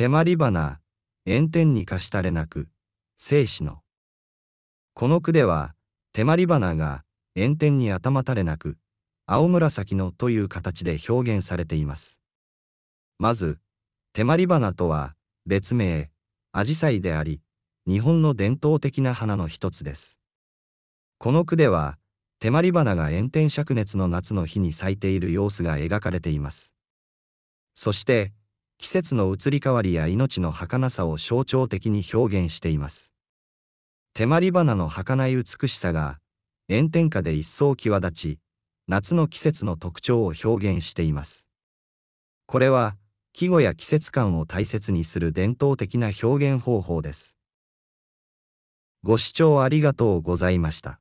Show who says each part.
Speaker 1: 手まり
Speaker 2: 花、炎天に貸したれなく、生死の。この句では、手まり花が炎天に頭たれなく、青紫のという形で表現されています。まず、手まり花とは、別名、アジサイであり、日本の伝統的な花の一つです。この句では、手まり花が炎天灼熱の夏の日に咲いている様子が描かれています。そして、季節の移り変わりや命の儚さを象徴的に表現しています。手まり花の儚い美しさが、炎天下で一層際立ち、夏の季節の特徴を表現しています。これは、季語や季節感を大切にする伝統的な表現方法です。ご視聴ありがとう
Speaker 1: ございました。